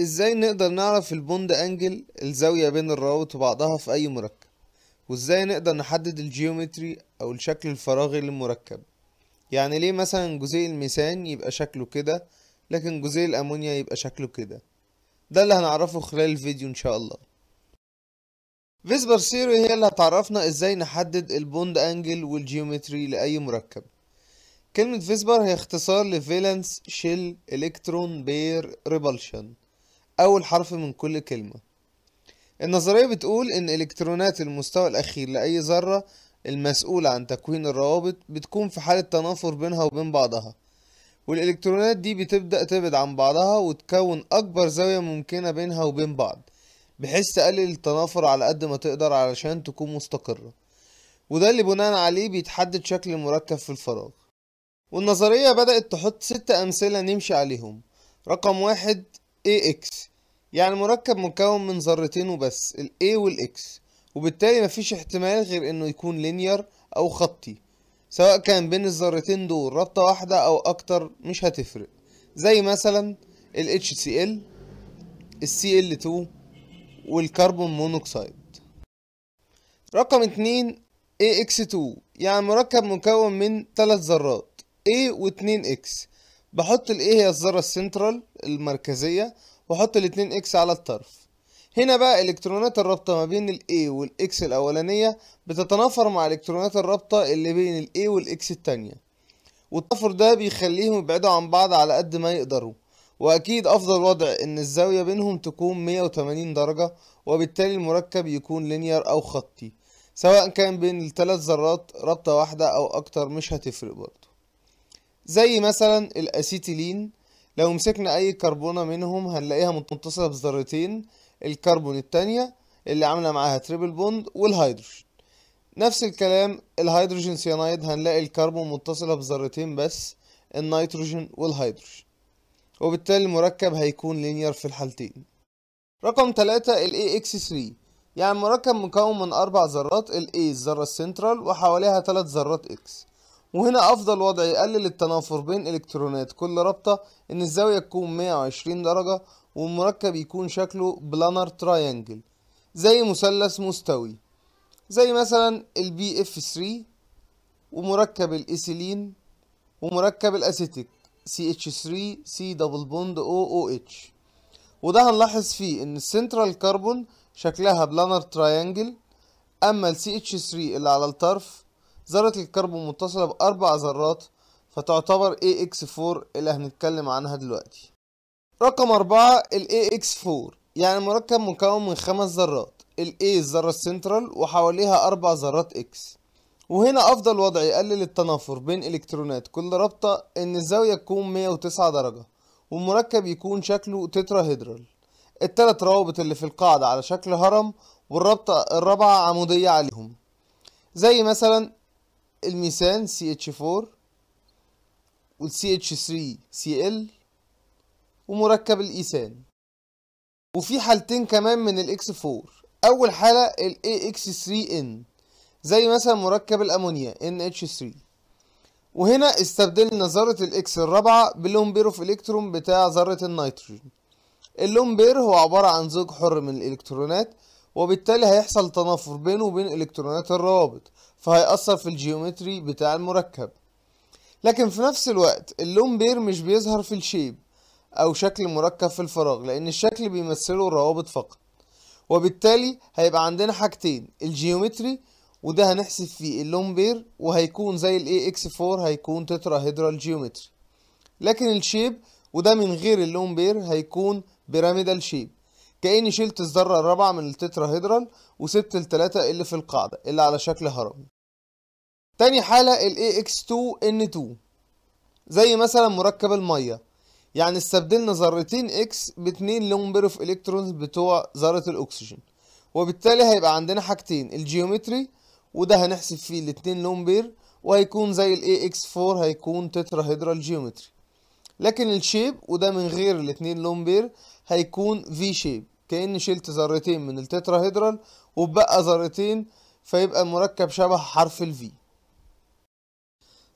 ازاي نقدر نعرف البوند انجل الزاوية بين الروابط وبعضها في اي مركب وازاي نقدر نحدد الجيومتري او الشكل الفراغي للمركب يعني ليه مثلا جزيء الميثان يبقى شكله كده لكن جزيء الامونيا يبقى شكله كده ده اللي هنعرفه خلال الفيديو ان شاء الله فيسبر سيرو هي اللي هتعرفنا ازاي نحدد البوند انجل والجيومتري لاي مركب كلمة فيسبر هي اختصار لفالنس شيل الكترون بير ريبلشن اول حرف من كل كلمة النظرية بتقول إن إلكترونات المستوى الأخير لأي ذرة المسؤولة عن تكوين الروابط بتكون في حالة تنافر بينها وبين بعضها والإلكترونات دي بتبدأ تبعد عن بعضها وتكون أكبر زاوية ممكنة بينها وبين بعض بحيث تقلل التنافر على قد ما تقدر علشان تكون مستقرة وده اللي بناء عليه بيتحدد شكل المركب في الفراغ والنظرية بدأت تحط ست أمثلة نمشي عليهم رقم واحد AX يعني مركب مكون من ذرتين وبس ال A وال X وبالتالي مفيش احتمال غير انه يكون لينير او خطي سواء كان بين الذرتين دول رابطة واحدة او اكتر مش هتفرق زي مثلا ال HCl ال Cl2 والكربون مونوكسيد رقم اتنين AX2 يعني مركب مكون من ثلاث ذرات A و2X بحط ال A هي الذرة السنترال المركزية واحط الاتنين اكس على الطرف هنا بقى الكترونات الرابطه ما بين الاي والاكس الاولانيه بتتنافر مع الكترونات الرابطه اللي بين الاي والاكس التانيه والتنافر ده بيخليهم يبعدوا عن بعض على قد ما يقدروا واكيد افضل وضع ان الزاويه بينهم تكون 180 درجه وبالتالي المركب يكون لينير او خطي سواء كان بين الثلاث ذرات رابطه واحده او اكتر مش هتفرق برضه زي مثلا الاسيتيلين لو مسكنا اي كربونة منهم هنلاقيها متصلة بذرتين الكربون التانية اللي عاملة معاها تريبل بوند والهيدروجين نفس الكلام الهيدروجين سيانايد هنلاقي الكربون متصلة بذرتين بس النيتروجين والهيدروجين وبالتالي المركب هيكون لينير في الحالتين رقم تلاتة ال AX3 يعني مركب مكون من أربع ذرات ال A الذرة السنترال وحواليها تلات ذرات X وهنا افضل وضع يقلل التنافر بين الكترونات كل رابطة ان الزاوية تكون 120 درجة والمركب يكون شكله بلانر تراينجل زي مثلث مستوي زي مثلا البي اف 3 ومركب الاسيلين ومركب الاسيتيك سي اتش 3 سي دبل بوند او او اتش وده هنلاحظ فيه ان السنترال كربون شكلها بلانر تراينجل اما السي اتش 3 اللي على الطرف ذرة الكربون متصلة بأربع ذرات فتعتبر AX4 اللي هنتكلم عنها دلوقتي رقم أربعة ال AX4 يعني مركب مكون من خمس ذرات ال A الذرة السنترال وحواليها أربع ذرات X وهنا أفضل وضع يقلل التنافر بين إلكترونات كل رابطة إن الزاوية تكون 109 درجة والمركب يكون شكله تتراهيدرال التلات روابط اللي في القاعدة على شكل هرم والرابطة الرابعة عمودية عليهم زي مثلا الميثان سي اتش 4 والسي اتش 3 سي ال ومركب الايثان وفي حالتين كمان من الاكس 4 اول حاله الاي اكس 3 ان زي مثلا مركب الامونيا ان اتش 3 وهنا استبدلنا ذرة الاكس الرابعة بلون بير اوف الكترون بتاع ذرة النيتروجين اللون بير هو عبارة عن زوج حر من الالكترونات وبالتالي هيحصل تنافر بينه وبين الكترونات الروابط فهيأثر في الجيومتري بتاع المركب لكن في نفس الوقت اللون بير مش بيظهر في الشيب أو شكل مركب في الفراغ لأن الشكل بيمثله الروابط فقط وبالتالي هيبقى عندنا حاجتين الجيومتري وده هنحسب فيه اللون بير وهيكون زي الاي اكس 4 هيكون تتراهيدرال جيومتري لكن الشيب وده من غير اللون بير هيكون بيراميدال شيب كأني شلت الذرة الرابعة من التتراهيدرال وسبت التلاتة اللي في القاعدة اللي على شكل هرم تاني حالة ال AX2N2 زي مثلا مركب المية يعني استبدلنا ذرتين X باتنين اوف إلكترونز بتوع ذرة الأكسجين وبالتالي هيبقى عندنا حاجتين الجيومتري وده هنحسب فيه الاتنين لومبير وهيكون زي ال AX4 هيكون تتراهيدرال جيومتري لكن الشيب وده من غير الاتنين لومبير هيكون في شيب كأن شلت ذرتين من التتراهيدرال وبقى ذرتين فيبقى المركب شبه حرف الفي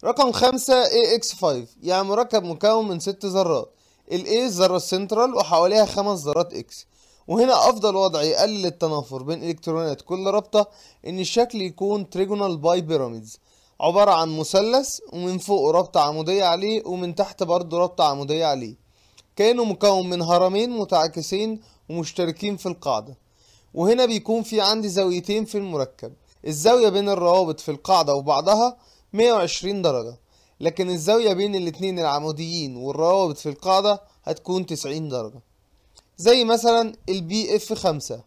رقم خمسة AX5 يعني مركب مكون من ست ذرات ال A الذرة السنترال وحواليها خمس ذرات X وهنا أفضل وضع يقلل التنافر بين إلكترونات كل رابطة إن الشكل يكون تريجونال باي بيراميدز عبارة عن مثلث ومن فوق رابطة عمودية عليه ومن تحت برضه رابطة عمودية عليه كأنه مكون من هرمين متعاكسين ومشتركين في القاعدة وهنا بيكون في عندي زاويتين في المركب الزاوية بين الروابط في القاعدة وبعضها 120 درجة لكن الزاوية بين الاتنين العموديين والروابط في القاعدة هتكون 90 درجة زي مثلا البي اف 5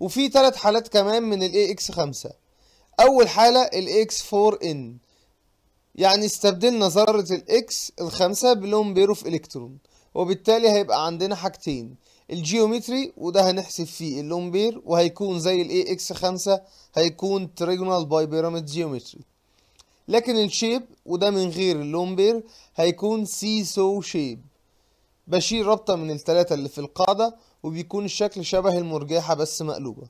وفي ثلاث حالات كمان من الاي اكس 5 اول حالة الاكس 4 ان يعني استبدلنا ذرة الاكس الخمسه بلون بيروف الكترون وبالتالي هيبقى عندنا حاجتين الجيومتري وده هنحسب فيه اللومبير وهيكون زي الاي اكس خمسة هيكون تريجونال باي بيراميد جيومتري لكن الشيب وده من غير اللومبير هيكون سي سو شيب بشيل رابطة من التلاتة اللي في القاعدة وبيكون الشكل شبه المرجحة بس مقلوبة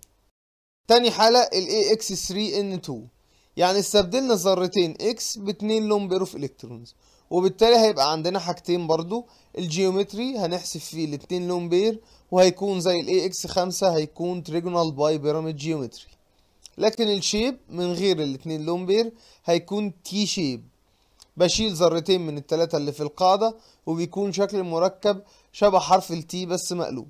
تاني حالة ال AX3N2 يعني استبدلنا ذرتين X باتنين لون اوف الكترونز وبالتالي هيبقى عندنا حاجتين برضو الجيومتري هنحسب فيه الاتنين لون بير وهيكون زي ال AX5 هيكون تريجونال باي بيراميد جيومتري لكن الشيب من غير الاتنين لون بير هيكون تي شيب بشيل ذرتين من التلاتة اللي في القاعدة وبيكون شكل المركب شبه حرف التي بس مقلوب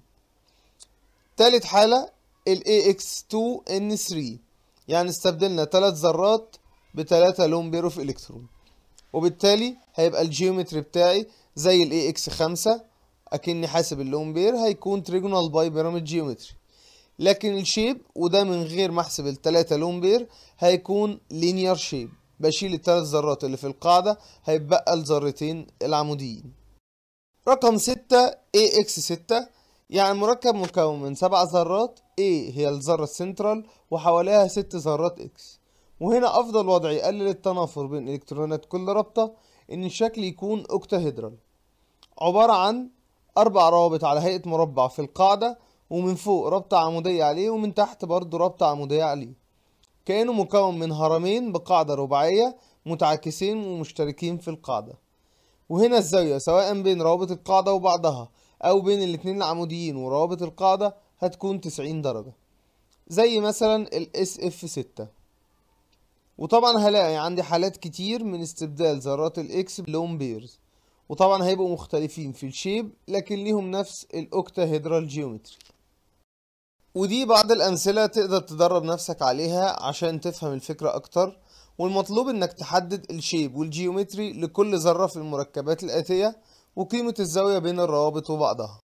تالت حالة ال AX2N3 يعني استبدلنا ثلاث ذرات بثلاثة لون بير الكترون وبالتالي هيبقى الجيومتري بتاعي زي ال ax 5 اكني حاسب اللون بير هيكون تريجونال باي بيراميد جيومتري لكن الشيب وده من غير ما احسب التلاتة لون بير هيكون لينير شيب بشيل التلات ذرات اللي في القاعدة هيتبقى الذرتين العموديين رقم ستة AX6 يعني المركب مكون من سبع ذرات A هي الذرة السنترال وحواليها ست ذرات X وهنا أفضل وضع يقلل التنافر بين إلكترونات كل رابطة إن الشكل يكون أوكتاهيدرال عبارة عن أربع روابط على هيئة مربع في القاعدة ومن فوق رابطة عمودية عليه ومن تحت برضه رابطة عمودية عليه كأنه مكون من هرمين بقاعدة رباعية متعاكسين ومشتركين في القاعدة وهنا الزاوية سواء بين روابط القاعدة وبعضها او بين الاتنين العموديين وروابط القاعدة هتكون تسعين درجة زي مثلا ال SF6 وطبعا هلاقي عندي حالات كتير من استبدال ذرات الاكس بيرز وطبعا هيبقوا مختلفين في الشيب لكن ليهم نفس الاوكتاهيدرال جيومتري ودي بعض الأمثلة تقدر تدرب نفسك عليها عشان تفهم الفكرة أكتر والمطلوب إنك تحدد الشيب والجيومتري لكل ذرة في المركبات الآتية وقيمة الزاوية بين الروابط وبعضها